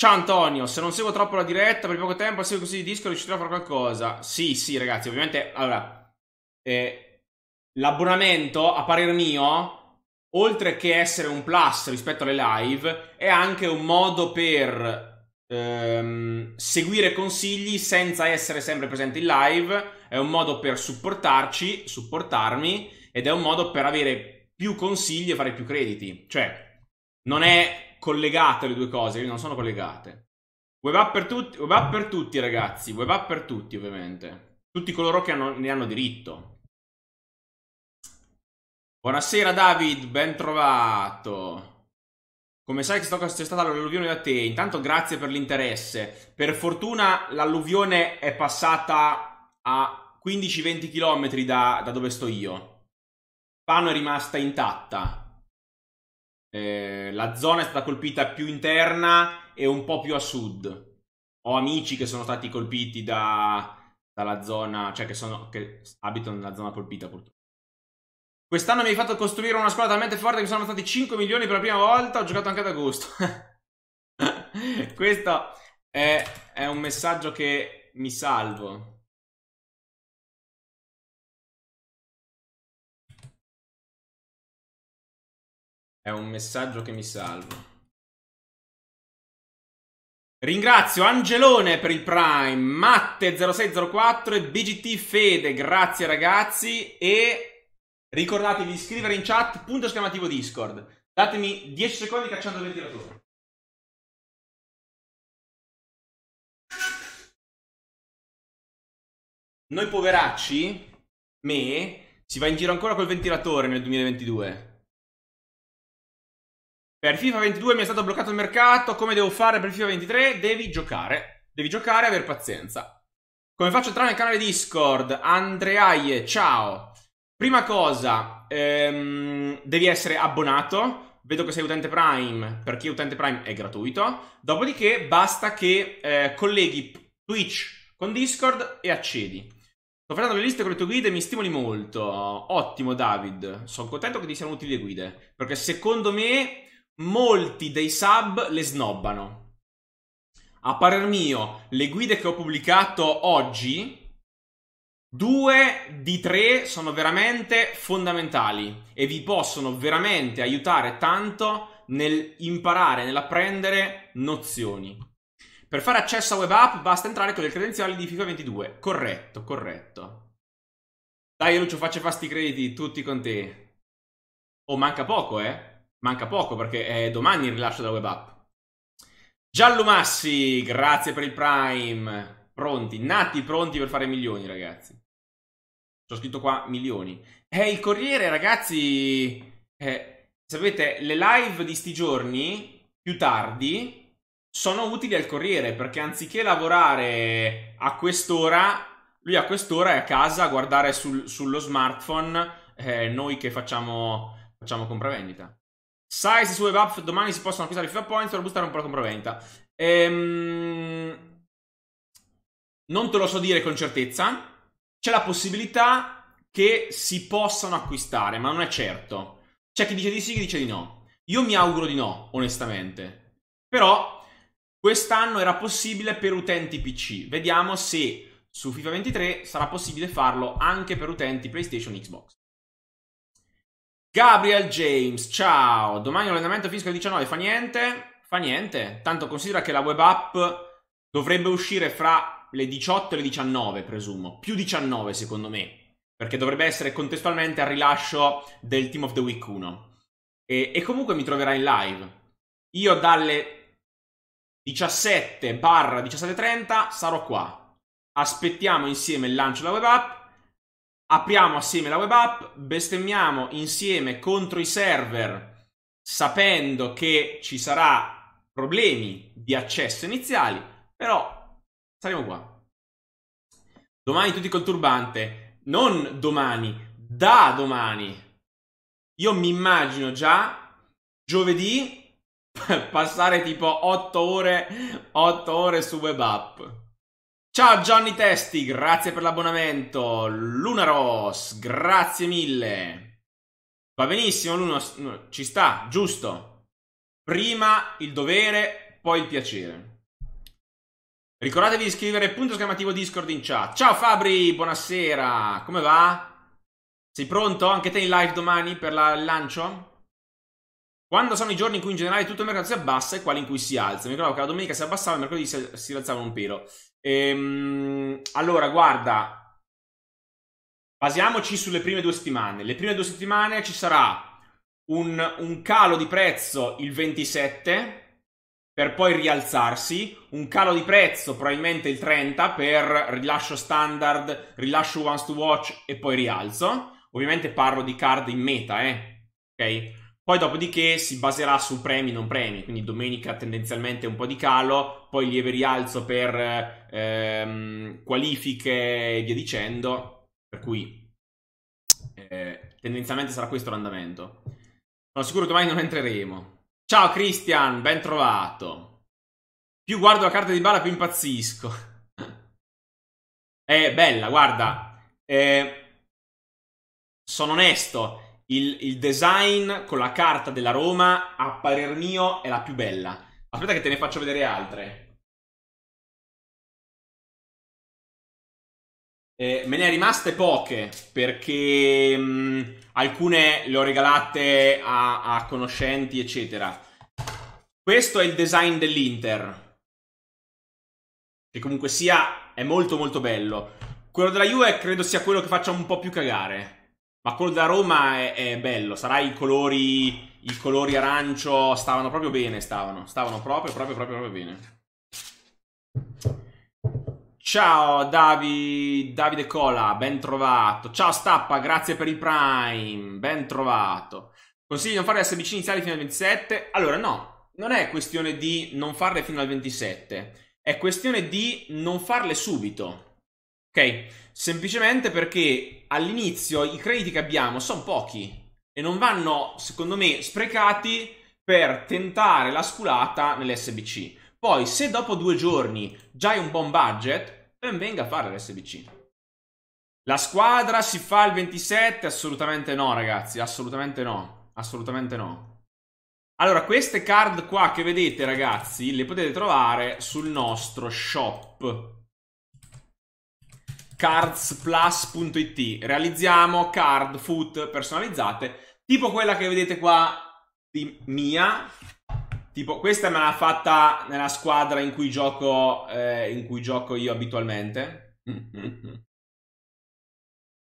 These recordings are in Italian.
Ciao Antonio, se non seguo troppo la diretta per poco tempo, seguo così di disco riuscirò a fare qualcosa. Sì, sì, ragazzi, ovviamente, allora, eh, l'abbonamento, a parer mio, oltre che essere un plus rispetto alle live, è anche un modo per ehm, seguire consigli senza essere sempre presente in live, è un modo per supportarci, supportarmi, ed è un modo per avere più consigli e fare più crediti. Cioè, non è collegate le due cose, non sono collegate. Web app per tutti, web app per tutti ragazzi, web app per tutti ovviamente. Tutti coloro che hanno, ne hanno diritto. Buonasera David, ben trovato. Come sai che c'è stata l'alluvione da te, intanto grazie per l'interesse. Per fortuna l'alluvione è passata a 15-20 km da, da dove sto io. Pano è rimasta intatta, eh, la zona è stata colpita più interna e un po' più a sud. Ho amici che sono stati colpiti da, dalla zona, cioè che, sono, che abitano nella zona colpita purtroppo. Quest'anno mi hai fatto costruire una squadra talmente forte che sono stati 5 milioni per la prima volta. Ho giocato anche ad agosto. Questo è, è un messaggio che mi salvo. È un messaggio che mi salva. Ringrazio Angelone per il Prime, Matte0604 e BGT Fede, grazie ragazzi e ricordatevi di scrivere in chat punto esclamativo Discord. Datemi 10 secondi cacciando il ventilatore. Noi poveracci, me, si va in giro ancora col ventilatore nel 2022. Per FIFA 22 mi è stato bloccato il mercato, come devo fare per FIFA 23? Devi giocare, devi giocare e aver pazienza. Come faccio a entrare nel canale Discord? Andreaie, ciao! Prima cosa, ehm, devi essere abbonato, vedo che sei utente Prime, per chi è utente Prime è gratuito. Dopodiché basta che eh, colleghi Twitch con Discord e accedi. Sto facendo le liste con le tue guide, mi stimoli molto. Ottimo, David. Sono contento che ti siano utili le guide. Perché secondo me molti dei sub le snobbano. A parer mio, le guide che ho pubblicato oggi, due di tre sono veramente fondamentali e vi possono veramente aiutare tanto nel imparare, nell'apprendere nozioni. Per fare accesso a web app basta entrare con le credenziali di FIFA 22. Corretto, corretto. Dai Lucio, faccio fasti crediti, tutti con te. Oh, manca poco, eh? manca poco perché è eh, domani il rilascio della web app. Giallo Massi, grazie per il Prime. Pronti, nati pronti per fare milioni, ragazzi. C'ho scritto qua milioni. Eh, il Corriere, ragazzi. Eh, sapete, le live di sti giorni, più tardi, sono utili al Corriere perché anziché lavorare a quest'ora, lui a quest'ora è a casa a guardare sul, sullo smartphone eh, noi che facciamo, facciamo compravendita. Size su buff domani si possono acquistare FIFA Points per boostare un po' la compraventa. Ehm, non te lo so dire con certezza. C'è la possibilità che si possano acquistare, ma non è certo. C'è chi dice di sì, chi dice di no. Io mi auguro di no, onestamente. Però quest'anno era possibile per utenti PC. Vediamo se su FIFA 23 sarà possibile farlo anche per utenti PlayStation Xbox. Gabriel James, ciao. Domani l'allenamento fisico alle 19, fa niente? Fa niente. Tanto considera che la web app dovrebbe uscire fra le 18 e le 19, presumo. Più 19, secondo me. Perché dovrebbe essere contestualmente al rilascio del Team of the Week 1. E, e comunque mi troverà in live. Io dalle 17 barra 17.30 sarò qua. Aspettiamo insieme il lancio della web app apriamo assieme la web app, bestemmiamo insieme contro i server sapendo che ci saranno problemi di accesso iniziali, però saremo qua. Domani tutti col turbante, non domani, da domani. Io mi immagino già giovedì passare tipo 8 ore, 8 ore su web app. Ciao Johnny Testi, grazie per l'abbonamento. Luna Ross, grazie mille. Va benissimo, Luna, ci sta, giusto. Prima il dovere, poi il piacere. Ricordatevi di scrivere punto esclamativo Discord in chat. Ciao Fabri, buonasera, come va? Sei pronto? Anche te in live domani per la, il lancio? Quando sono i giorni in cui in generale tutto il mercato si abbassa e quali in cui si alza? Mi ricordo che la domenica si abbassava e mercoledì si, si alzava un pelo. Ehm, allora, guarda, basiamoci sulle prime due settimane. Le prime due settimane ci sarà un, un calo di prezzo il 27 per poi rialzarsi, un calo di prezzo probabilmente il 30 per rilascio standard, rilascio once to watch e poi rialzo. Ovviamente parlo di card in meta, eh? Ok? Poi dopodiché si baserà su premi non premi, quindi domenica tendenzialmente un po' di calo, poi lieve rialzo per ehm, qualifiche e via dicendo, per cui eh, tendenzialmente sarà questo l'andamento. Sono sicuro che domani non entreremo. Ciao Christian, ben trovato. Più guardo la carta di bala più impazzisco. È bella, guarda. Eh, sono onesto il, il, design con la carta della Roma, a parer mio, è la più bella. Aspetta che te ne faccio vedere altre. Eh, me ne è rimaste poche perché mh, mm, alcune le ho regalate a, a conoscenti, eccetera. Questo è il design dell'Inter. Che comunque sia, è molto molto bello. Quello della Juve credo sia quello che faccia un po' più cagare. Ma quello della Roma è, è bello, sarà i colori, i colori arancio, stavano proprio bene, stavano, stavano proprio, proprio, proprio, proprio bene. Ciao Davi, Davide Cola, ben trovato. Ciao Stappa, grazie per il Prime, ben trovato. Consigli di non fare le SBC iniziali fino al 27? Allora no, non è questione di non farle fino al 27, è questione di non farle subito. Ok? Semplicemente perché all'inizio i crediti che abbiamo sono pochi e non vanno, secondo me, sprecati per tentare la sculata nell'SBC. Poi, se dopo due giorni già hai un buon budget, ben venga a fare l'SBC. La squadra si fa il 27? Assolutamente no, ragazzi, assolutamente no, assolutamente no. Allora, queste card qua che vedete, ragazzi, le potete trovare sul nostro shop cardsplus.it. Realizziamo card foot personalizzate, tipo quella che vedete qua di Mia. Tipo, questa me l'ha fatta nella squadra in cui gioco, eh, in cui gioco io abitualmente.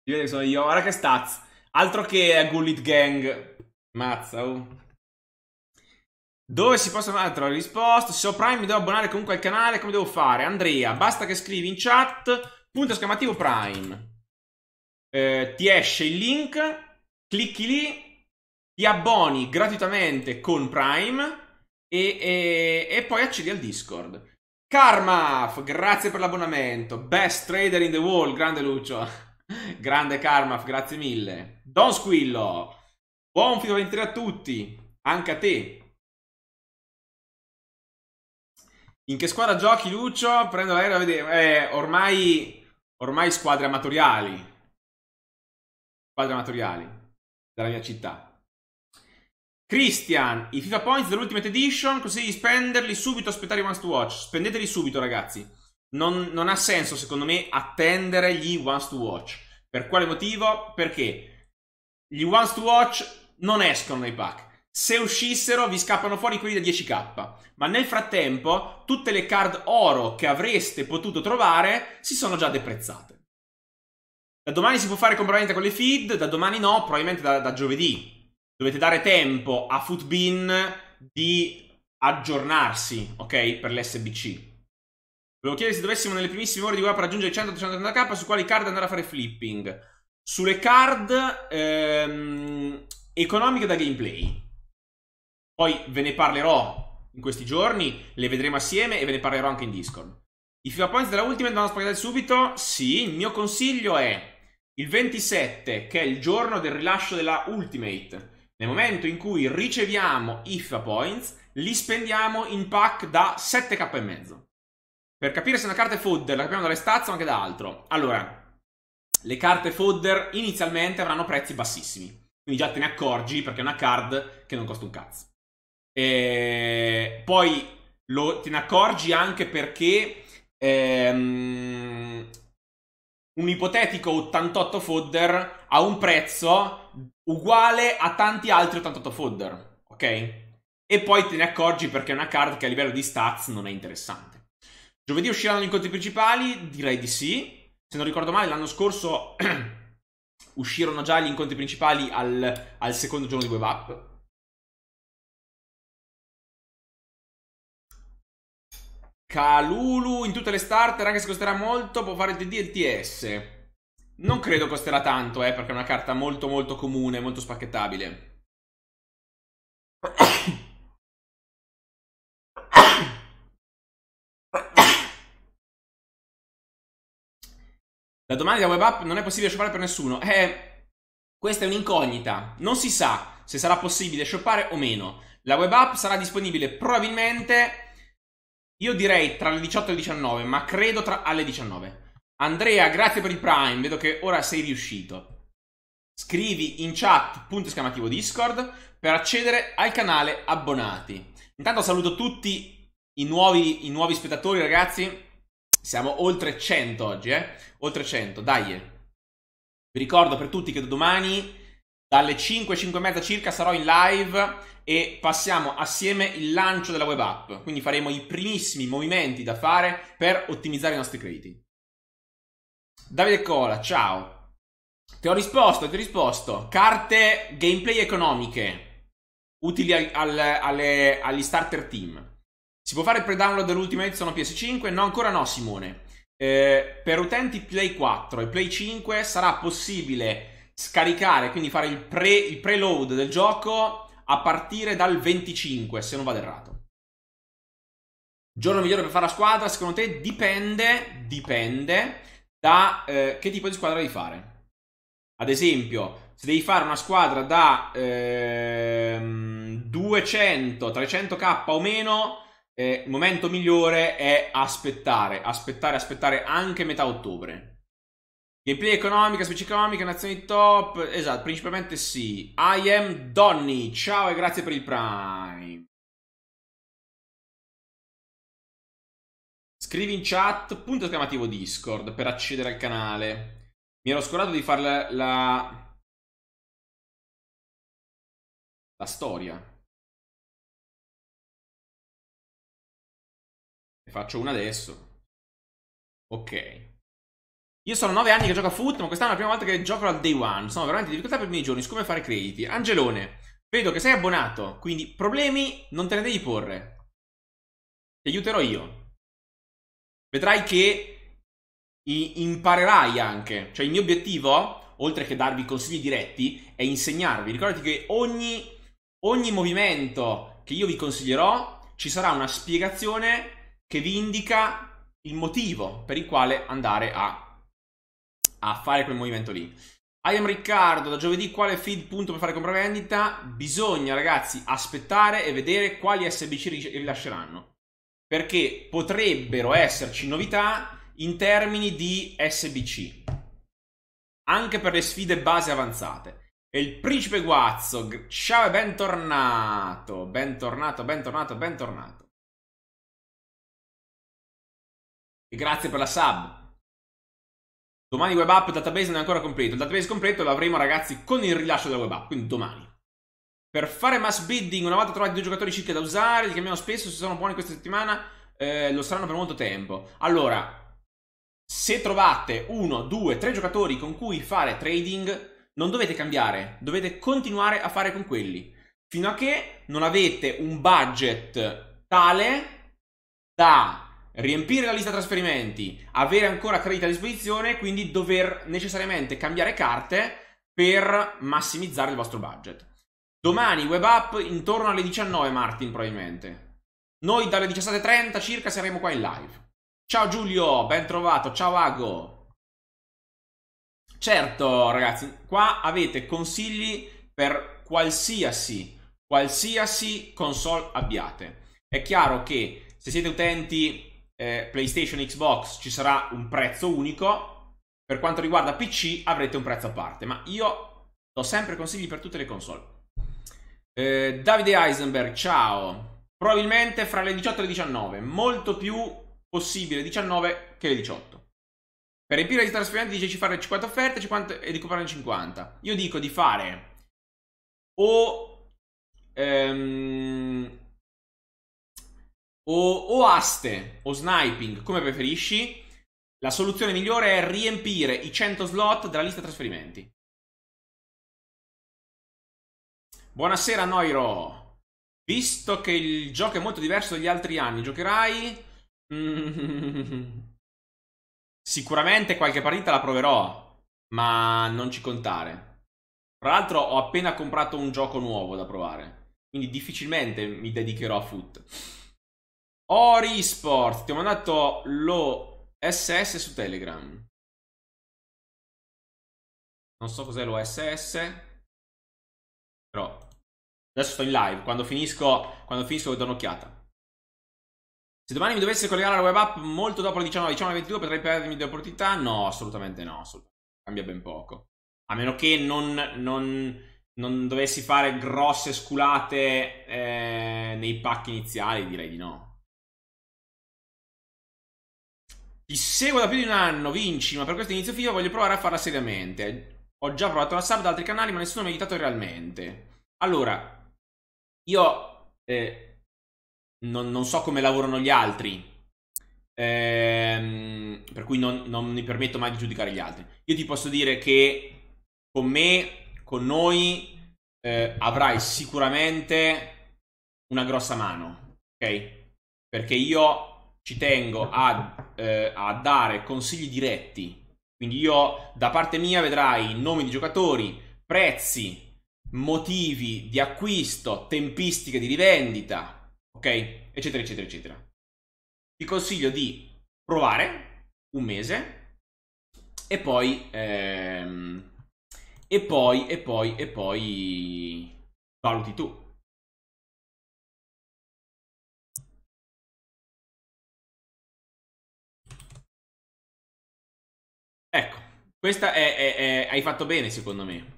Io sono io. Guarda che stats. Altro che Gullit Gang. Mazza, oh. Dove si possono fare? Te l'ho Se ho Prime mi devo abbonare comunque al canale, come devo fare? Andrea, basta che scrivi in chat punto esclamativo Prime. Eh, ti esce il link, clicchi lì, ti abboni gratuitamente con Prime e, e, e poi accedi al Discord. Karmaf, grazie per l'abbonamento. Best trader in the world, grande Lucio. grande Karmaf, grazie mille. Don Squillo, buon fine 23 a tutti, anche a te. In che squadra giochi, Lucio? Prendo l'aereo a vedere. Eh, ormai ormai squadre amatoriali, squadre amatoriali della mia città. Christian, i FIFA Points dell'Ultimate Edition, così di spenderli subito, aspettare i Once to Watch. Spendeteli subito, ragazzi. Non, non ha senso, secondo me, attendere gli Once to Watch. Per quale motivo? Perché gli Once to Watch non escono nei pack. Se uscissero vi scappano fuori quelli da 10k, ma nel frattempo tutte le card oro che avreste potuto trovare si sono già deprezzate. Da domani si può fare compravendita con le feed, da domani no, probabilmente da, da giovedì. Dovete dare tempo a Footbin di aggiornarsi, ok, per l'SBC. Volevo chiedere se dovessimo nelle primissime ore di qua per raggiungere 100-130k su quali card andare a fare flipping. Sulle card ehm, economiche da gameplay. Poi ve ne parlerò in questi giorni, le vedremo assieme e ve ne parlerò anche in Discord. I FIFA Points della Ultimate vanno spaghettati subito? Sì, il mio consiglio è il 27, che è il giorno del rilascio della Ultimate. Nel momento in cui riceviamo i FIFA Points, li spendiamo in pack da 7k e mezzo. Per capire se una carta è fodder, la capiamo dalle stazze o anche da altro. Allora, le carte fodder inizialmente avranno prezzi bassissimi. Quindi già te ne accorgi perché è una card che non costa un cazzo. E eh, poi lo, te ne accorgi anche perché ehm, un ipotetico 88 fodder ha un prezzo uguale a tanti altri 88 fodder, ok? E poi te ne accorgi perché è una card che a livello di stats non è interessante. Giovedì usciranno gli incontri principali? Direi di sì. Se non ricordo male, l'anno scorso uscirono già gli incontri principali al, al secondo giorno di web app. Calulu in tutte le starter, anche se costerà molto, può fare il TD e il TS. Non credo costerà tanto, eh, perché è una carta molto molto comune, molto spacchettabile. La domanda da web app non è possibile shoppare per nessuno. Eh, questa è un'incognita. Non si sa se sarà possibile shoppare o meno. La web app sarà disponibile probabilmente io direi tra le 18 e le 19, ma credo tra alle 19. Andrea, grazie per il Prime, vedo che ora sei riuscito. Scrivi in chat punto esclamativo Discord per accedere al canale abbonati. Intanto saluto tutti i nuovi, i nuovi spettatori, ragazzi. Siamo oltre 100 oggi, eh? Oltre 100, dai. Vi ricordo per tutti che domani dalle 5, 5 e mezza circa sarò in live e passiamo assieme il lancio della web app. Quindi faremo i primissimi movimenti da fare per ottimizzare i nostri crediti. Davide Cola, ciao. Ti ho risposto, ti ho risposto. Carte gameplay economiche utili al, al, alle, agli starter team. Si può fare il pre-download dell'ultima edizione PS5? No, ancora no, Simone. Eh, per utenti Play 4 e Play 5 sarà possibile scaricare, quindi fare il, pre, il preload del gioco a partire dal 25, se non vado errato. Giorno migliore per fare la squadra, secondo te dipende, dipende da eh, che tipo di squadra devi fare. Ad esempio, se devi fare una squadra da eh, 200, 300k o meno, eh, il momento migliore è aspettare, aspettare, aspettare anche metà ottobre. Gameplay economica, specie economica, nazioni top. Esatto, principalmente sì. I am Donny. Ciao e grazie per il Prime. Scrivi in chat punto esclamativo Discord per accedere al canale. Mi ero scordato di fare la, la, la storia. Ne faccio una adesso. Ok. Io sono 9 anni che gioco a foot, ma quest'anno è la prima volta che gioco al day one. Sono veramente in difficoltà per i miei giorni, su come fare crediti. Angelone, vedo che sei abbonato, quindi problemi non te ne devi porre. Ti aiuterò io. Vedrai che imparerai anche. Cioè il mio obiettivo, oltre che darvi consigli diretti, è insegnarvi. Ricordati che ogni, ogni movimento che io vi consiglierò ci sarà una spiegazione che vi indica il motivo per il quale andare a a fare quel movimento lì. I am Riccardo, da giovedì quale feed punto per fare compravendita? Bisogna ragazzi aspettare e vedere quali SBC rilasceranno. Perché potrebbero esserci novità in termini di SBC. Anche per le sfide base avanzate. E il principe guazzo, ciao e bentornato, bentornato, bentornato, bentornato. E grazie per la sub. Domani web app database non è ancora completo. Il database completo lo avremo, ragazzi, con il rilascio della web app, quindi domani. Per fare mass bidding, una volta trovati due giocatori circa da usare, li chiamiamo spesso, se sono buoni questa settimana, eh, lo saranno per molto tempo. Allora, se trovate uno, due, tre giocatori con cui fare trading, non dovete cambiare, dovete continuare a fare con quelli. Fino a che non avete un budget tale da riempire la lista trasferimenti, avere ancora crediti a disposizione, quindi dover necessariamente cambiare carte per massimizzare il vostro budget. Domani web app intorno alle 19 Martin probabilmente. Noi dalle 17.30 circa saremo qua in live. Ciao Giulio, ben trovato, ciao Ago. Certo ragazzi, qua avete consigli per qualsiasi, qualsiasi console abbiate. È chiaro che se siete utenti eh, PlayStation Xbox ci sarà un prezzo unico, per quanto riguarda PC avrete un prezzo a parte, ma io do sempre consigli per tutte le console. Eh, Davide Eisenberg, ciao. Probabilmente fra le 18 e le 19, molto più possibile 19 che le 18. Per riempire i trasferimenti dice di fare 50 offerte 50, e di comprare 50. Io dico di fare o ehm, o, o aste o sniping, come preferisci, la soluzione migliore è riempire i 100 slot della lista trasferimenti. Buonasera Noiro. Visto che il gioco è molto diverso dagli altri anni, giocherai? Sicuramente qualche partita la proverò, ma non ci contare. Tra l'altro ho appena comprato un gioco nuovo da provare, quindi difficilmente mi dedicherò a foot. Ori Sport, ti ho mandato lo SS su Telegram. Non so cos'è lo SS, però adesso sto in live, quando finisco, quando finisco do un'occhiata. Se domani mi dovessi collegare alla web app molto dopo le 19, 19 22, potrei perdermi di opportunità? No, assolutamente no, assolutamente. cambia ben poco. A meno che non, non, non dovessi fare grosse sculate eh, nei pack iniziali, direi di no. Ti seguo da più di un anno, vinci, ma per questo inizio FIFA voglio provare a farla seriamente. Ho già provato la sub da altri canali, ma nessuno mi ha aiutato realmente. Allora, io eh, non, non, so come lavorano gli altri, ehm, per cui non, non mi permetto mai di giudicare gli altri. Io ti posso dire che con me, con noi, eh, avrai sicuramente una grossa mano, ok? Perché io ci tengo a, eh, a dare consigli diretti. Quindi io da parte mia vedrai nomi di giocatori, prezzi, motivi di acquisto, tempistiche di rivendita, ok? Eccetera, eccetera, eccetera. Ti consiglio di provare un mese e poi... Ehm, e poi, e poi, e poi... Valuti tu. Ecco, questa è, è, è, hai fatto bene secondo me.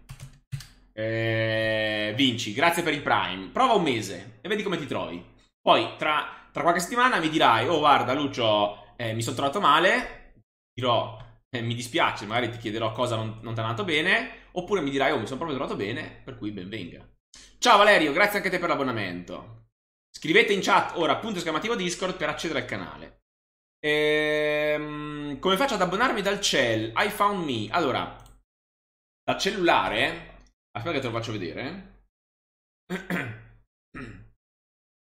Eh, vinci, grazie per il Prime. Prova un mese e vedi come ti trovi. Poi tra, tra qualche settimana mi dirai, oh guarda Lucio, eh, mi sono trovato male, dirò, eh, mi dispiace, magari ti chiederò cosa non, non ti è andato bene, oppure mi dirai, oh mi sono proprio trovato bene, per cui benvenga. Ciao Valerio, grazie anche a te per l'abbonamento. Scrivete in chat ora punto esclamativo Discord per accedere al canale. Ehm, come faccio ad abbonarmi dal cell? I found me. Allora, da cellulare, aspetta che te lo faccio vedere.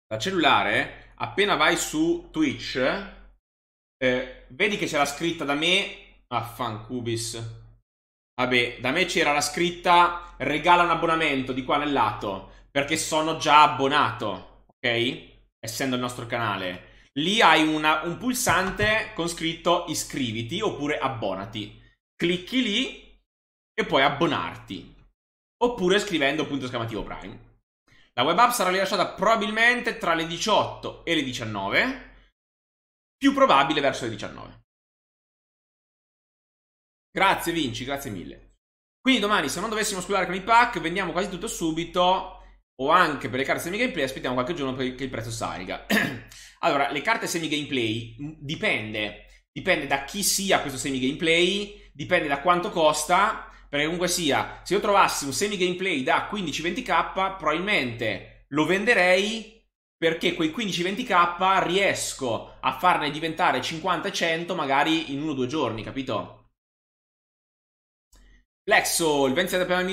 Da cellulare, appena vai su Twitch, eh, vedi che c'è la scritta da me. Affancubis. Ah, Vabbè, da me c'era la scritta regala un abbonamento di qua nel lato, perché sono già abbonato, ok? Essendo il nostro canale lì hai una, un pulsante con scritto iscriviti oppure abbonati. Clicchi lì e puoi abbonarti. Oppure scrivendo punto esclamativo Prime. La web app sarà rilasciata probabilmente tra le 18 e le 19, più probabile verso le 19. Grazie Vinci, grazie mille. Quindi domani se non dovessimo sculare con i pack vendiamo quasi tutto subito o anche per le carte semi gameplay aspettiamo qualche giorno perché il prezzo salga. Allora, le carte semi-gameplay mm, dipende, dipende da chi sia questo semi-gameplay, dipende da quanto costa, perché comunque sia, se io trovassi un semi-gameplay da 15-20k, probabilmente lo venderei perché quei 15-20k riesco a farne diventare 50-100 magari in uno o due giorni, capito? Black Soul, Venzi appena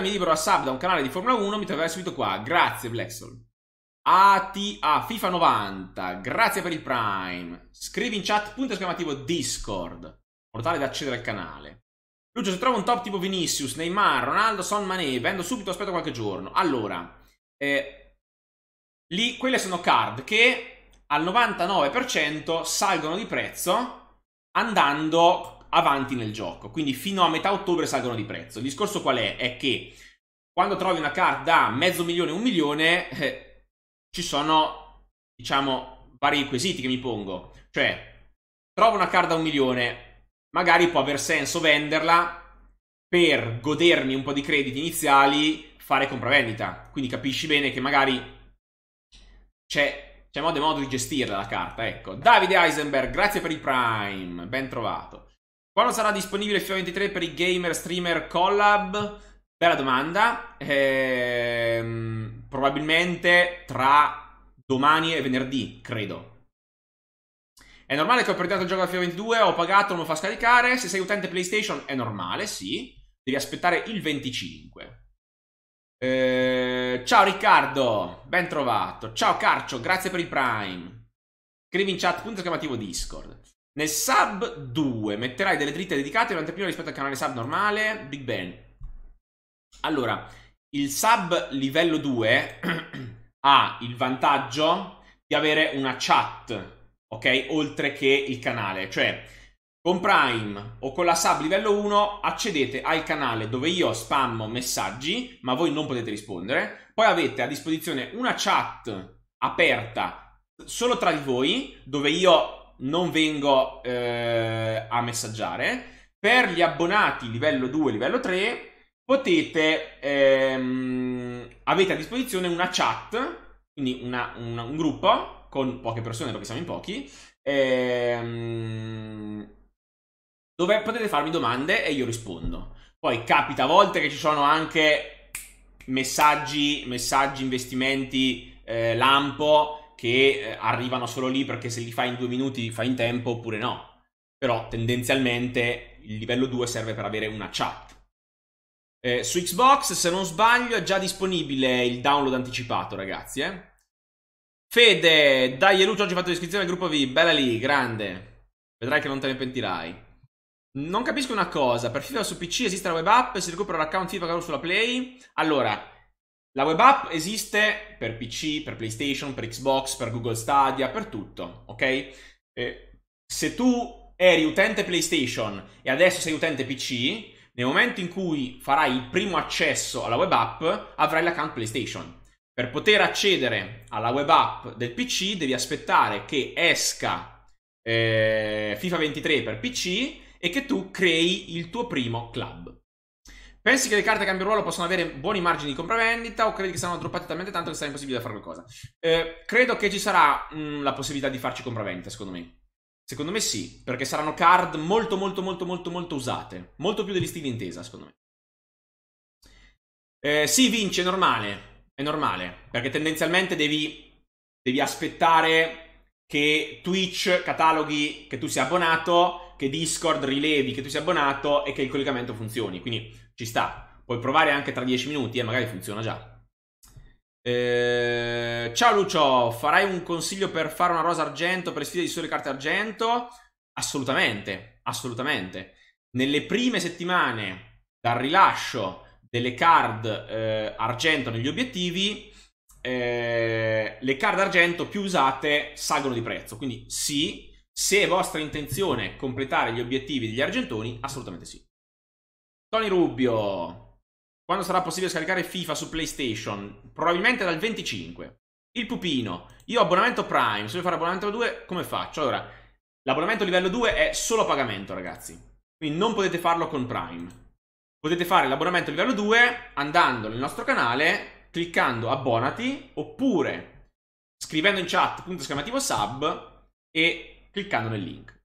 mi, libero a sub da un canale di Formula 1, mi troverai subito qua. Grazie, Black ATA FIFA 90, grazie per il Prime. Scrivi in chat punto esclamativo Discord, portale da accedere al canale. Lucio, se trovo un top tipo Vinicius, Neymar, Ronaldo, Son Mané, vendo subito, aspetto qualche giorno. Allora, eh, lì quelle sono card che al 99% salgono di prezzo andando avanti nel gioco. Quindi fino a metà ottobre salgono di prezzo. Il discorso qual è? È che quando trovi una card da mezzo milione, un milione... Eh, ci sono, diciamo, vari quesiti che mi pongo. Cioè, trovo una card a un milione, magari può aver senso venderla per godermi un po' di crediti iniziali, fare compravendita. Quindi capisci bene che magari c'è, c'è modo e modo di gestirla la carta. Ecco, Davide Eisenberg, grazie per il Prime, ben trovato. Quando sarà disponibile FIFA 23 per i gamer streamer collab? Bella domanda. Ehm probabilmente tra domani e venerdì, credo. È normale che ho perdato il gioco da FIFA 22, ho pagato, non lo fa scaricare. Se sei utente PlayStation è normale, sì. Devi aspettare il 25. Eh, ciao Riccardo, ben trovato. Ciao Carcio, grazie per il Prime. Scrivi in chat punto esclamativo Discord. Nel sub 2 metterai delle dritte dedicate in un'anteprima rispetto al canale sub normale. Big Ben. Allora, il sub livello 2 ha il vantaggio di avere una chat, ok? Oltre che il canale, cioè con Prime o con la sub livello 1 accedete al canale dove io spammo messaggi, ma voi non potete rispondere. Poi avete a disposizione una chat aperta solo tra di voi, dove io non vengo eh, a messaggiare. Per gli abbonati livello 2 livello 3 potete, ehm, avete a disposizione una chat, quindi una, una, un gruppo con poche persone perché siamo in pochi, ehm, dove potete farmi domande e io rispondo. Poi capita a volte che ci sono anche messaggi, messaggi investimenti, eh, lampo che eh, arrivano solo lì perché se li fai in due minuti li fai in tempo oppure no. Però tendenzialmente il livello 2 serve per avere una chat eh, su Xbox, se non sbaglio, è già disponibile il download anticipato, ragazzi. Eh? Fede, dai, e oggi ho fatto l'iscrizione al gruppo V. Bella lì, grande. Vedrai che non te ne pentirai. Non capisco una cosa, per FIFA su PC esiste la web app, si recupera l'account FIFA che sulla Play? Allora, la web app esiste per PC, per PlayStation, per Xbox, per Google Stadia, per tutto, ok? Eh, se tu eri utente PlayStation e adesso sei utente PC, nel momento in cui farai il primo accesso alla web app, avrai l'account PlayStation. Per poter accedere alla web app del PC, devi aspettare che esca eh, FIFA 23 per PC e che tu crei il tuo primo club. Pensi che le carte cambio ruolo possono avere buoni margini di compravendita o credi che saranno droppate talmente tanto che sarà impossibile fare qualcosa? Eh, credo che ci sarà mh, mm, la possibilità di farci compravendita, secondo me. Secondo me sì, perché saranno card molto molto molto molto molto usate. Molto più degli stili intesa, secondo me. Eh, sì, vince, è normale. È normale, perché tendenzialmente devi, devi aspettare che Twitch cataloghi che tu sia abbonato, che Discord rilevi che tu sia abbonato e che il collegamento funzioni. Quindi ci sta. Puoi provare anche tra 10 minuti e magari funziona già. Eh, ciao Lucio, farai un consiglio per fare una rosa argento per sfida di sole carte argento? Assolutamente, assolutamente. Nelle prime settimane dal rilascio delle card eh, argento negli obiettivi, eh, le card argento più usate salgono di prezzo. Quindi sì, se è vostra intenzione completare gli obiettivi degli argentoni, assolutamente sì. Tony Rubio, quando sarà possibile scaricare FIFA su PlayStation? Probabilmente dal 25. Il pupino. Io ho abbonamento Prime. Se vuoi fare abbonamento 2, come faccio? Allora, l'abbonamento livello 2 è solo a pagamento, ragazzi. Quindi non potete farlo con Prime. Potete fare l'abbonamento livello 2 andando nel nostro canale, cliccando abbonati, oppure scrivendo in chat punto esclamativo sub e cliccando nel link.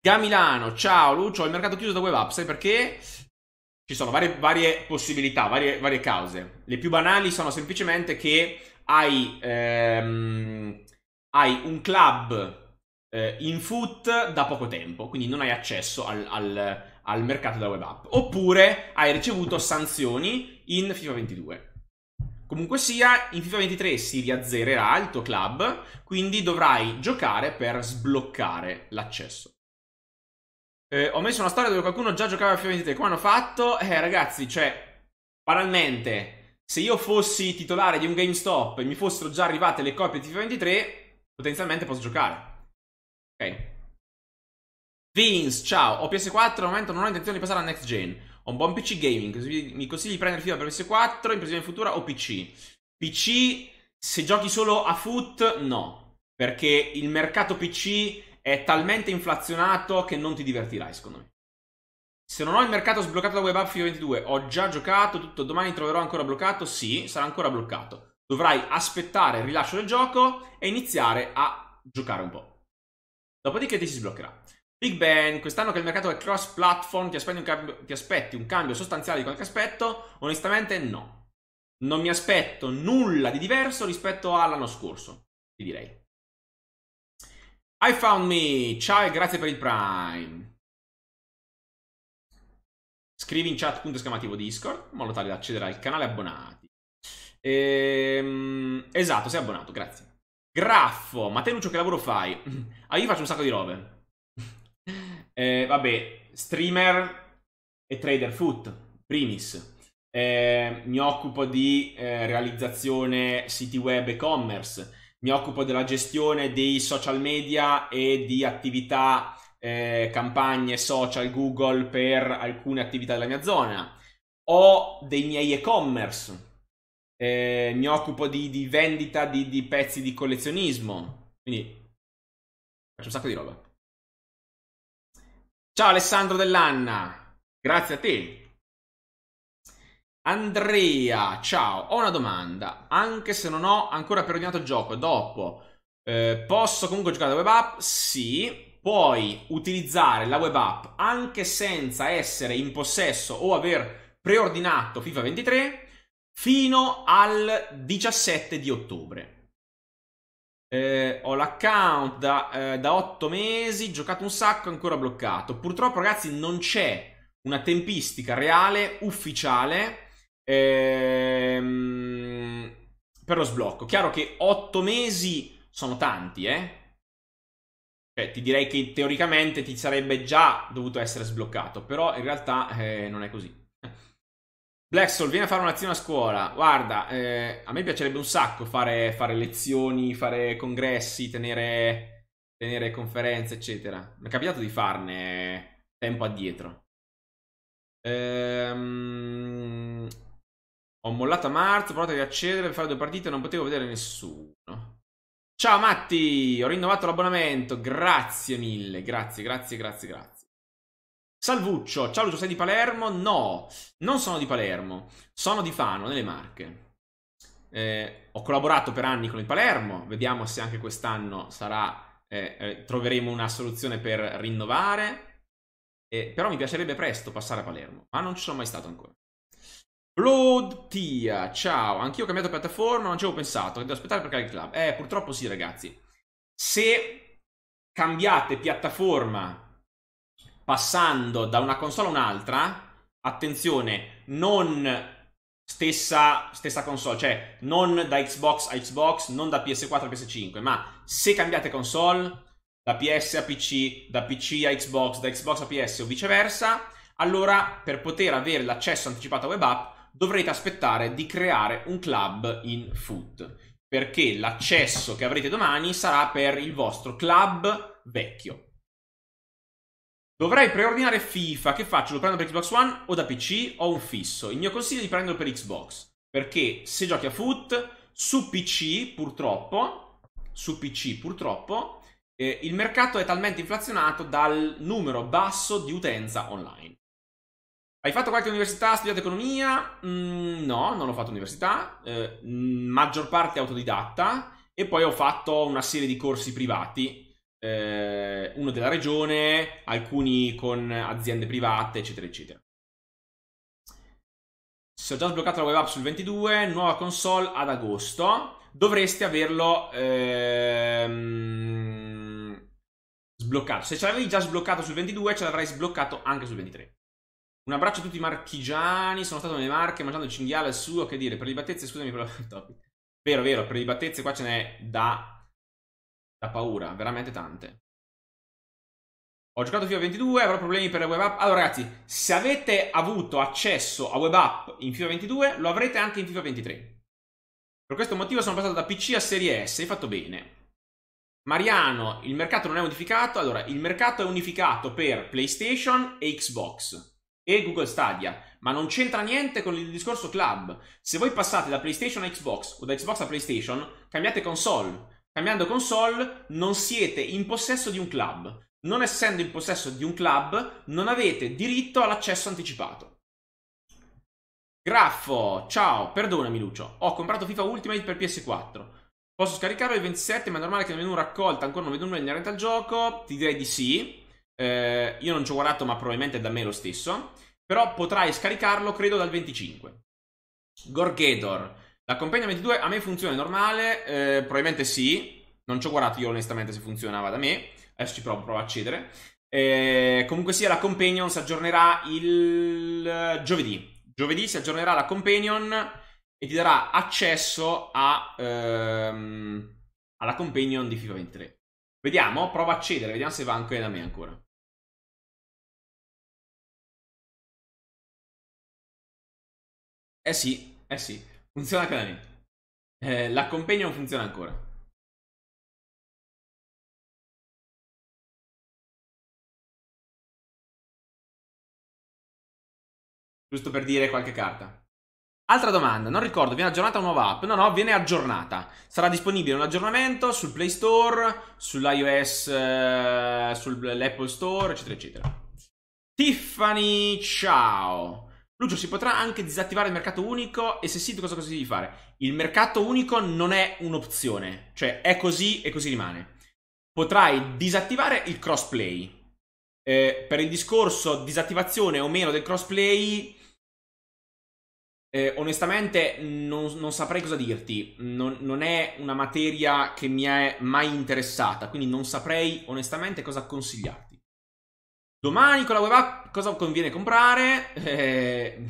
Da Milano, ciao Lucio, il mercato chiuso da web app, sai perché? Ci sono varie, varie possibilità, varie, varie, cause. Le più banali sono semplicemente che hai, ehm, hai un club eh, in foot da poco tempo, quindi non hai accesso al, al, al mercato della web app. Oppure hai ricevuto sanzioni in FIFA 22. Comunque sia, in FIFA 23 si riazzererà il tuo club, quindi dovrai giocare per sbloccare l'accesso. Eh, ho messo una storia dove qualcuno già giocava a FIFA 23. Come hanno fatto? Eh, ragazzi, cioè, banalmente, se io fossi titolare di un GameStop e mi fossero già arrivate le copie di FIFA 23, potenzialmente posso giocare. Ok. Vince, ciao. Ho PS4, al momento non ho intenzione di passare alla next gen. Ho un buon PC gaming, così mi consigli di prendere FIFA per PS4, in previsione futura o PC. PC, se giochi solo a foot, no. Perché il mercato PC è talmente inflazionato che non ti divertirai, secondo me. Se non ho il mercato sbloccato da web app FIFA 22, ho già giocato tutto, domani troverò ancora bloccato? Sì, sarà ancora bloccato. Dovrai aspettare il rilascio del gioco e iniziare a giocare un po'. Dopodiché ti si sbloccherà. Big Ben, quest'anno che il mercato è cross platform, ti aspetti, un cambio, ti aspetti un cambio sostanziale di qualche aspetto? Onestamente no. Non mi aspetto nulla di diverso rispetto all'anno scorso, ti direi. I found me. Ciao e grazie per il Prime. Scrivi in chat punto esclamativo Discord in modo tale da accedere al canale abbonati. Ehm, esatto, sei abbonato, grazie. Graffo, ma te Lucio che lavoro fai? Ah, io faccio un sacco di robe. eh, vabbè, streamer e trader foot, primis. Eh, mi occupo di eh, realizzazione siti web e commerce mi occupo della gestione dei social media e di attività, eh, campagne social Google per alcune attività della mia zona. Ho dei miei e-commerce, eh, mi occupo di, di vendita di, di pezzi di collezionismo. Quindi faccio un sacco di roba. Ciao Alessandro Dell'Anna, grazie a te Andrea, ciao, ho una domanda. Anche se non ho ancora perognato il gioco, dopo eh, posso comunque giocare la web app? Sì, puoi utilizzare la web app anche senza essere in possesso o aver preordinato FIFA 23 fino al 17 di ottobre. Eh, ho l'account da, eh, da 8 mesi, giocato un sacco, ancora bloccato. Purtroppo, ragazzi, non c'è una tempistica reale, ufficiale ehm, per lo sblocco. Chiaro che 8 mesi sono tanti, eh? Cioè, ti direi che teoricamente ti sarebbe già dovuto essere sbloccato, però in realtà eh, non è così. Blackstone, vieni a fare un'azione a scuola. Guarda, eh, a me piacerebbe un sacco fare, fare lezioni, fare congressi, tenere, tenere conferenze, eccetera. Mi è capitato di farne tempo addietro. Ehm, ho mollato a marzo, ho provato a riaccedere per fare due partite e non potevo vedere nessuno. Ciao Matti, ho rinnovato l'abbonamento. Grazie mille, grazie, grazie, grazie, grazie. Salvuccio, ciao Lucio, sei di Palermo? No, non sono di Palermo, sono di Fano, nelle Marche. Eh, ho collaborato per anni con il Palermo, vediamo se anche quest'anno sarà, eh, eh, troveremo una soluzione per rinnovare. Eh, però mi piacerebbe presto passare a Palermo, ma non ci sono mai stato ancora. Upload Tia, ciao, anch'io ho cambiato piattaforma, non ci avevo pensato, devo aspettare per Caric Club. Eh, purtroppo sì ragazzi. Se cambiate piattaforma passando da una console a un'altra, attenzione, non Stessa, stessa, console, cioè non da Xbox a Xbox, non da PS4 a PS5, ma se cambiate console, da PS a PC, da PC a Xbox, da Xbox a PS o viceversa, allora per poter avere l'accesso anticipato a web app dovrete aspettare di creare un club in foot, perché l'accesso che avrete domani sarà per il vostro club vecchio. Dovrei preordinare FIFA, che faccio? Lo prendo per Xbox One o da PC o un fisso? Il mio consiglio è di prenderlo per Xbox, perché se giochi a foot su PC purtroppo, su PC purtroppo, eh, il mercato è talmente inflazionato dal numero basso di utenza online. Hai fatto qualche università, studiato economia? Mm, no, non ho fatto università, eh, mm, maggior parte autodidatta e poi ho fatto una serie di corsi privati, eh, uno della regione, alcuni con aziende private, eccetera, eccetera. Se ho già sbloccato la web app sul 22, nuova console ad agosto, Dovresti averlo ehm, sbloccato. Se ce l'avevi già sbloccato sul 22, ce l'avrai sbloccato anche sul 23. Un abbraccio a tutti i marchigiani, sono stato nelle Marche mangiando il cinghiale al suo, che dire, per le battezze, scusami per la topic. Vero, vero, per le battezze qua ce n'è da... da paura, veramente tante. Ho giocato FIFA 22, avrò problemi per la web app. Allora ragazzi, se avete avuto accesso a web app in FIFA 22, lo avrete anche in FIFA 23. Per questo motivo sono passato da PC a Serie S, hai fatto bene. Mariano, il mercato non è unificato. Allora, il mercato è unificato per PlayStation e Xbox e Google Stadia, ma non c'entra niente con il discorso club. Se voi passate da PlayStation a Xbox o da Xbox a PlayStation, cambiate console. Cambiando console non siete in possesso di un club. Non essendo in possesso di un club, non avete diritto all'accesso anticipato. Graffo, ciao, perdonami Lucio, ho comprato FIFA Ultimate per PS4. Posso scaricarlo il 27, ma è normale che il menu raccolta ancora non vedo nulla inerente al gioco? Ti direi di sì. Eh, io non ci ho guardato, ma probabilmente è da me lo stesso. Però potrai scaricarlo, credo, dal 25. Gorgedor. La compagna 22 a me funziona normale? Eh, probabilmente sì. Non ci ho guardato io onestamente se funzionava da me. Adesso ci provo, provo a accedere. Eh, comunque sia, la Companion si aggiornerà il giovedì. Giovedì si aggiornerà la Companion e ti darà accesso a, ehm, alla Companion di FIFA 23. Vediamo, prova a accedere, vediamo se va anche da me ancora. Eh sì, eh sì, funziona anche da me. Eh, la funziona ancora. Giusto per dire qualche carta. Altra domanda, non ricordo, viene aggiornata una nuova app? No, no, viene aggiornata. Sarà disponibile un aggiornamento sul Play Store, sull'iOS, eh, sull'Apple Store, eccetera, eccetera. Tiffany, ciao. Lucio, si potrà anche disattivare il mercato unico? E se sì, cosa consigli di fare? Il mercato unico non è un'opzione, cioè è così e così rimane. Potrai disattivare il crossplay. Eh, per il discorso disattivazione o meno del crossplay, eh, onestamente non, non, saprei cosa dirti. Non, non è una materia che mi è mai interessata, quindi non saprei onestamente cosa consigliarti. Domani con la web app cosa conviene comprare? Eh,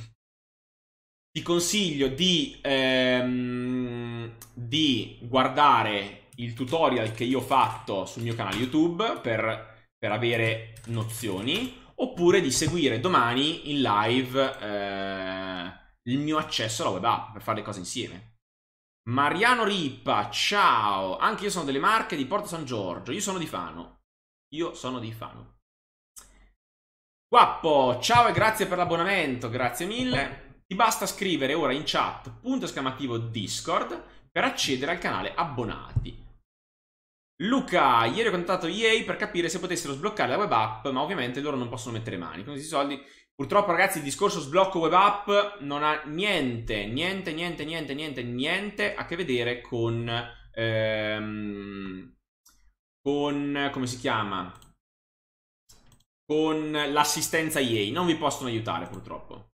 ti consiglio di, ehm, di, guardare il tutorial che io ho fatto sul mio canale YouTube per, per avere nozioni, oppure di seguire domani in live eh, il mio accesso alla web app per fare le cose insieme. Mariano Rippa, ciao! Anche io sono delle Marche di Porto San Giorgio, io sono di Fano. Io sono di Fano. Guappo, ciao e grazie per l'abbonamento, grazie mille. Ti basta scrivere ora in chat punto esclamativo Discord per accedere al canale abbonati. Luca, ieri ho contattato EA per capire se potessero sbloccare la web app, ma ovviamente loro non possono mettere mani. Con questi soldi, purtroppo ragazzi, il discorso sblocco web app non ha niente, niente, niente, niente, niente, niente a che vedere con... Ehm, con... come si chiama? con l'assistenza EA. Non vi possono aiutare purtroppo.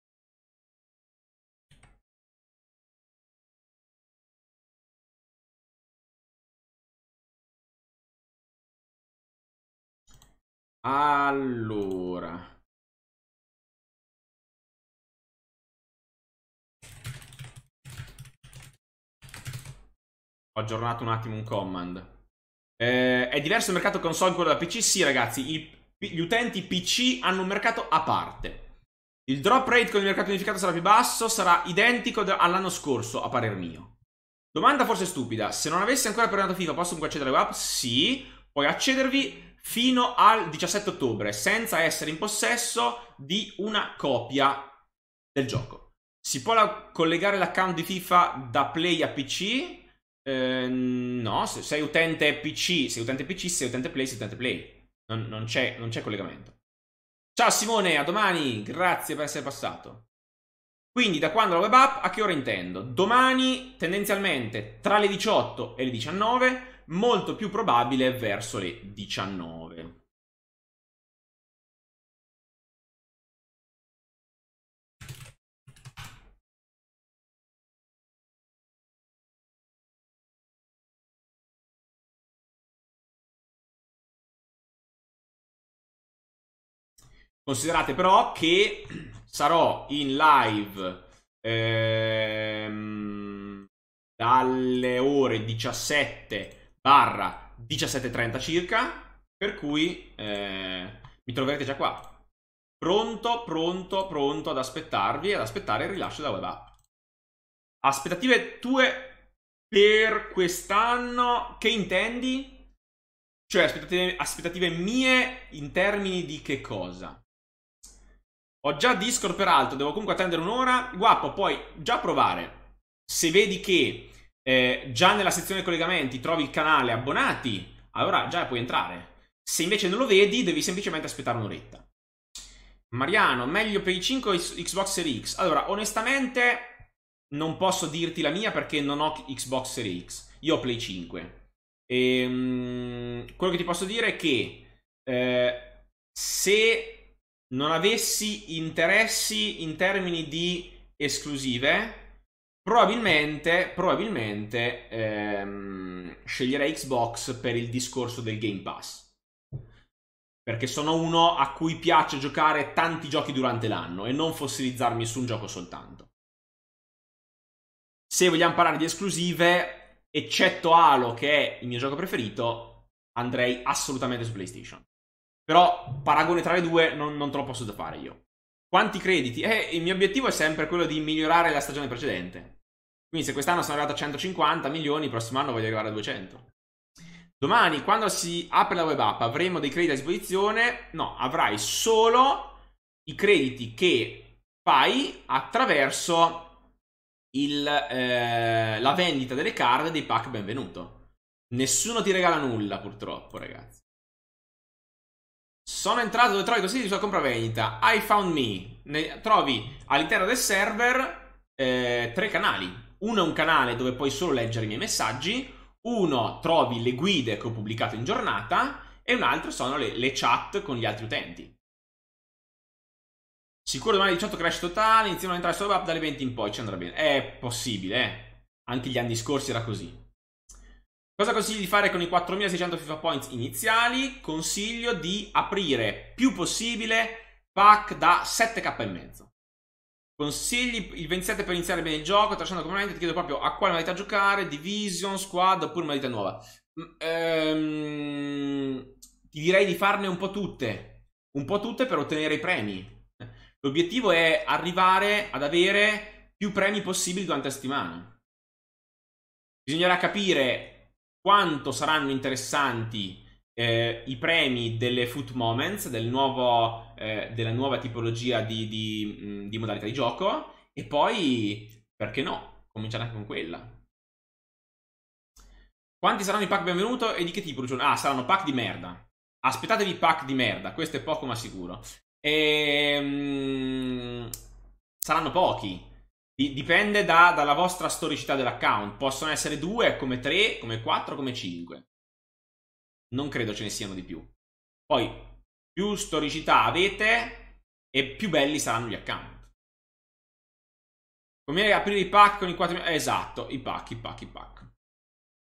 Allora. Ho aggiornato un attimo un command. Eh, è diverso il mercato console da da PC? Sì, ragazzi. Il, gli utenti PC hanno un mercato a parte. Il drop rate con il mercato unificato sarà più basso, sarà identico all'anno scorso, a parer mio. Domanda forse stupida, se non avessi ancora perdonato FIFA posso comunque accedere alle app? Sì, puoi accedervi fino al 17 ottobre, senza essere in possesso di una copia del gioco. Si può la- collegare l'account di FIFA da Play a PC? Eh, no, se sei utente PC, sei utente PC, sei utente Play, sei utente Play. Non, non, c'è, non c'è collegamento. Ciao Simone, a domani, grazie per essere passato. Quindi da quando la web app a che ora intendo? Domani tendenzialmente tra le 18 e le 19, molto più probabile verso le 19. Considerate però che sarò in live ehm, dalle ore 17 barra 17.30 circa, per cui eh, mi troverete già qua. Pronto, pronto, pronto ad aspettarvi e ad aspettare il rilascio della web app. Aspettative tue per quest'anno, che intendi? Cioè, aspettative, aspettative mie in termini di che cosa? Ho già Discord peraltro, devo comunque attendere un'ora. Guappo, puoi già provare. Se vedi che eh, già nella sezione collegamenti trovi il canale abbonati, allora già puoi entrare. Se invece non lo vedi, devi semplicemente aspettare un'oretta. Mariano, meglio per i 5 o Xbox Series X? Allora, onestamente non posso dirti la mia perché non ho Xbox Series X. Io ho Play 5. E, um, quello che ti posso dire è che eh, se non avessi interessi in termini di esclusive, probabilmente, probabilmente ehm, sceglierei Xbox per il discorso del Game Pass. Perché sono uno a cui piace giocare tanti giochi durante l'anno e non fossilizzarmi su un gioco soltanto. Se vogliamo parlare di esclusive, eccetto Halo, che è il mio gioco preferito, andrei assolutamente su PlayStation. Però paragone tra le due non, non te lo posso da fare io. Quanti crediti? Eh, il mio obiettivo è sempre quello di migliorare la stagione precedente. Quindi se quest'anno sono arrivato a 150 milioni, il prossimo anno voglio arrivare a 200. Domani, quando si apre la web app, avremo dei crediti a disposizione? No, avrai solo i crediti che fai attraverso il, eh, la vendita delle card dei pack benvenuto. Nessuno ti regala nulla, purtroppo, ragazzi. Sono entrato dove trovi consigli sua compravendita. I found me. Ne trovi all'interno del server eh, tre canali. Uno è un canale dove puoi solo leggere i miei messaggi. Uno trovi le guide che ho pubblicato in giornata. E un altro sono le, le chat con gli altri utenti. Sicuro domani 18 crash totale. Iniziamo ad entrare solo up dalle 20 in poi. Ci andrà bene. È possibile, eh. Anche gli anni scorsi era così. Cosa consigli di fare con i 4600 FIFA Points iniziali? Consiglio di aprire più possibile pack da 7k e mezzo. Consigli il 27 per iniziare bene il gioco, tracciando componenti, ti chiedo proprio a quale modalità giocare, division, squad oppure modalità nuova. Mm, ehm, ti direi di farne un po' tutte, un po' tutte per ottenere i premi. L'obiettivo è arrivare ad avere più premi possibili durante la settimana. Bisognerà capire quanto saranno interessanti eh, i premi delle Foot Moments, del nuovo, eh, della nuova tipologia di, di, mm, di, modalità di gioco, e poi, perché no, cominciare anche con quella. Quanti saranno i pack benvenuto e di che tipo? Ah, saranno pack di merda. Aspettatevi pack di merda, questo è poco ma sicuro. E, ehm, saranno pochi. Dipende da, dalla vostra storicità dell'account. Possono essere due, come tre, come quattro, come cinque. Non credo ce ne siano di più. Poi, più storicità avete e più belli saranno gli account. Conviene aprire i pack con i quattro... esatto, i pack, i pack, i pack.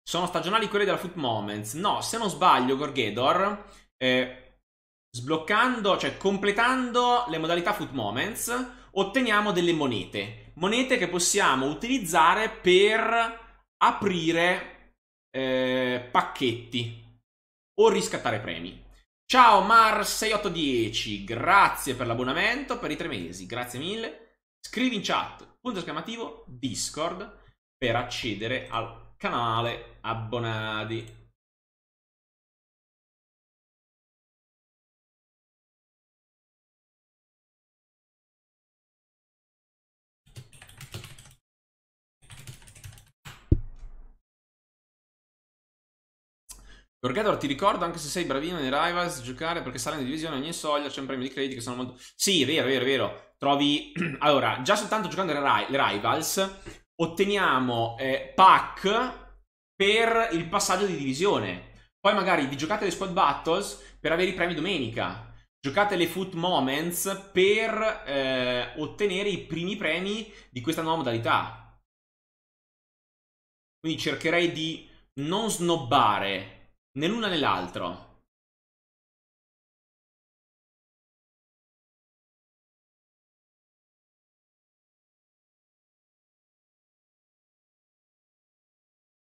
Sono stagionali quelli della Foot Moments. No, se non sbaglio, Gorgedor, eh, sbloccando, cioè completando le modalità Foot Moments, otteniamo delle monete monete che possiamo utilizzare per aprire eh, pacchetti o riscattare premi. Ciao Mar6810, grazie per l'abbonamento, per i tre mesi, grazie mille. Scrivi in chat, punto esclamativo, Discord, per accedere al canale abbonati. Borghedor ti ricordo, anche se sei bravino nei rivals, giocare perché sale in divisione ogni soglia, c'è un premio di crediti che sono molto... Sì, è vero, è vero, è vero. Trovi... allora, già soltanto giocando le, rivals, otteniamo eh, pack per il passaggio di divisione. Poi magari vi giocate le squad battles per avere i premi domenica. Giocate le foot moments per eh, ottenere i primi premi di questa nuova modalità. Quindi cercherei di non snobbare Né l'una né l'altro.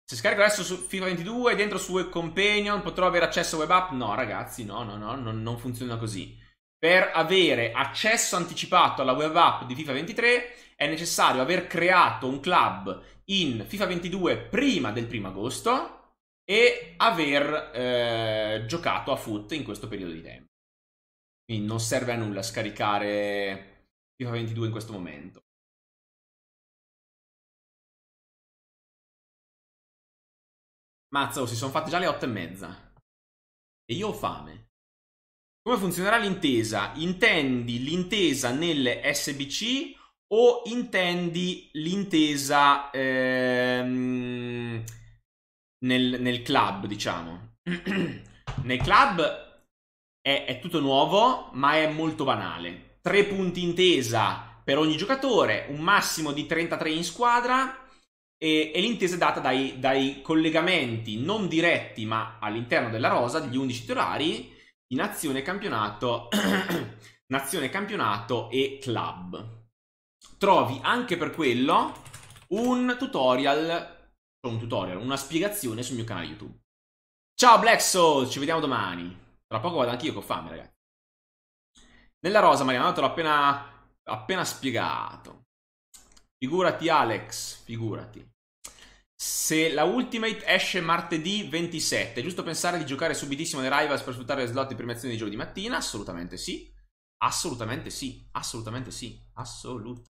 Se scarico adesso su FIFA 22 dentro su Companion potrò avere accesso a web app? No, ragazzi, no, no, no, no, non funziona così. Per avere accesso anticipato alla web app di FIFA 23 è necessario aver creato un club in FIFA 22 prima del primo agosto e aver eh, giocato a foot in questo periodo di tempo. Quindi non serve a nulla scaricare FIFA 22 in questo momento. Mazzo, si sono fatte già le otto e mezza. E io ho fame. Come funzionerà l'intesa? Intendi l'intesa nelle SBC o intendi l'intesa... Ehm nel, nel club, diciamo. nel club è, è tutto nuovo, ma è molto banale. Tre punti intesa per ogni giocatore, un massimo di 33 in squadra e, l'intesa è data dai, dai, collegamenti non diretti ma all'interno della rosa degli 11 titolari in azione campionato, nazione campionato e club. Trovi anche per quello un tutorial un tutorial, una spiegazione sul mio canale YouTube. Ciao Black Souls, ci vediamo domani. Tra poco vado anch'io che ho fame, ragazzi. Nella rosa, Mariano, te l'ho appena, appena spiegato. Figurati Alex, figurati. Se la Ultimate esce martedì 27, è giusto pensare di giocare subitissimo le Rivals per sfruttare le slot di premiazione di giovedì mattina? Assolutamente sì. Assolutamente sì, assolutamente sì, assolutamente.